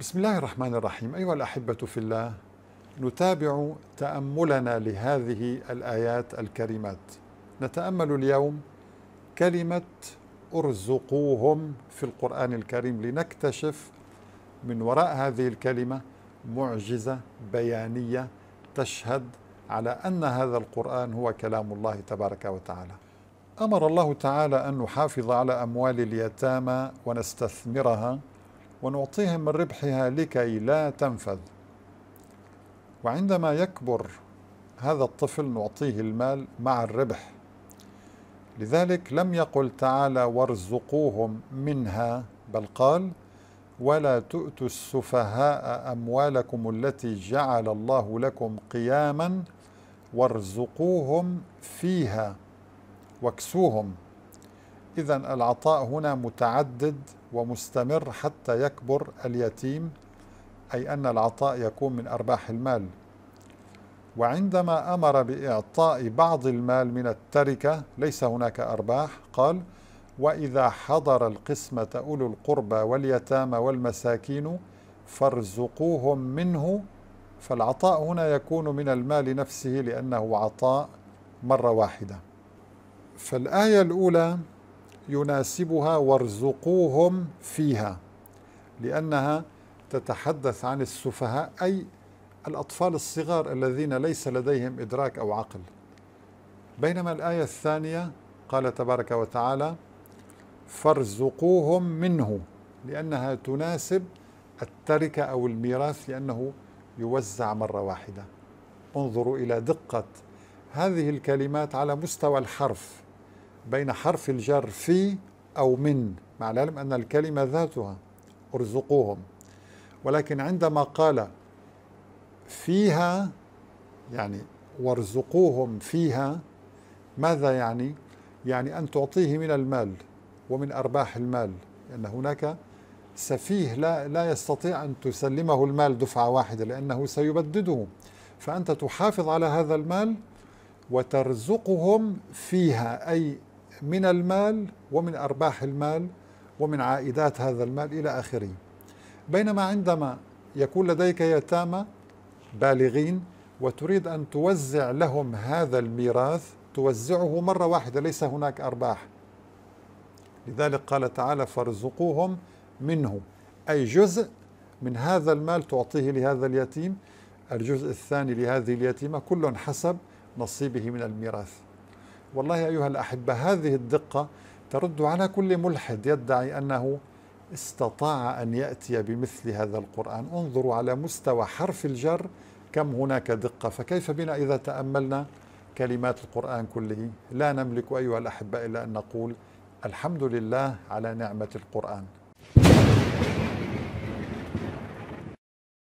بسم الله الرحمن الرحيم أيها الأحبة في الله نتابع تأملنا لهذه الآيات الكريمات نتأمل اليوم كلمة ارزقوهم في القرآن الكريم لنكتشف من وراء هذه الكلمة معجزة بيانية تشهد على أن هذا القرآن هو كلام الله تبارك وتعالى أمر الله تعالى أن نحافظ على أموال اليتامى ونستثمرها ونعطيهم من ربحها لكي لا تنفذ وعندما يكبر هذا الطفل نعطيه المال مع الربح لذلك لم يقل تعالى وارزقوهم منها بل قال ولا تؤتوا السفهاء اموالكم التي جعل الله لكم قياما وارزقوهم فيها واكسوهم إذا العطاء هنا متعدد ومستمر حتى يكبر اليتيم أي أن العطاء يكون من أرباح المال وعندما أمر بإعطاء بعض المال من التركة ليس هناك أرباح قال وإذا حضر القسمة أولو القربى واليتامى والمساكين فارزقوهم منه فالعطاء هنا يكون من المال نفسه لأنه عطاء مرة واحدة فالآية الأولى يناسبها وارزقوهم فيها لأنها تتحدث عن السفهاء أي الأطفال الصغار الذين ليس لديهم إدراك أو عقل بينما الآية الثانية قال تبارك وتعالى فارزقوهم منه لأنها تناسب التركة أو الميراث لأنه يوزع مرة واحدة انظروا إلى دقة هذه الكلمات على مستوى الحرف بين حرف الجر في أو من مع العلم أن الكلمة ذاتها ارزقوهم ولكن عندما قال فيها يعني وارزقوهم فيها ماذا يعني؟ يعني أن تعطيه من المال ومن أرباح المال لأن هناك سفيه لا, لا يستطيع أن تسلمه المال دفعة واحدة لأنه سيبدده فأنت تحافظ على هذا المال وترزقهم فيها أي من المال ومن أرباح المال ومن عائدات هذا المال إلى آخره بينما عندما يكون لديك يتامى بالغين وتريد أن توزع لهم هذا الميراث توزعه مرة واحدة ليس هناك أرباح لذلك قال تعالى فارزقوهم منه أي جزء من هذا المال تعطيه لهذا اليتيم الجزء الثاني لهذه اليتيمة كل حسب نصيبه من الميراث والله أيها الأحبة هذه الدقة ترد على كل ملحد يدعي أنه استطاع أن يأتي بمثل هذا القرآن انظروا على مستوى حرف الجر كم هناك دقة فكيف بنا إذا تأملنا كلمات القرآن كله لا نملك أيها الأحبة إلا أن نقول الحمد لله على نعمة القرآن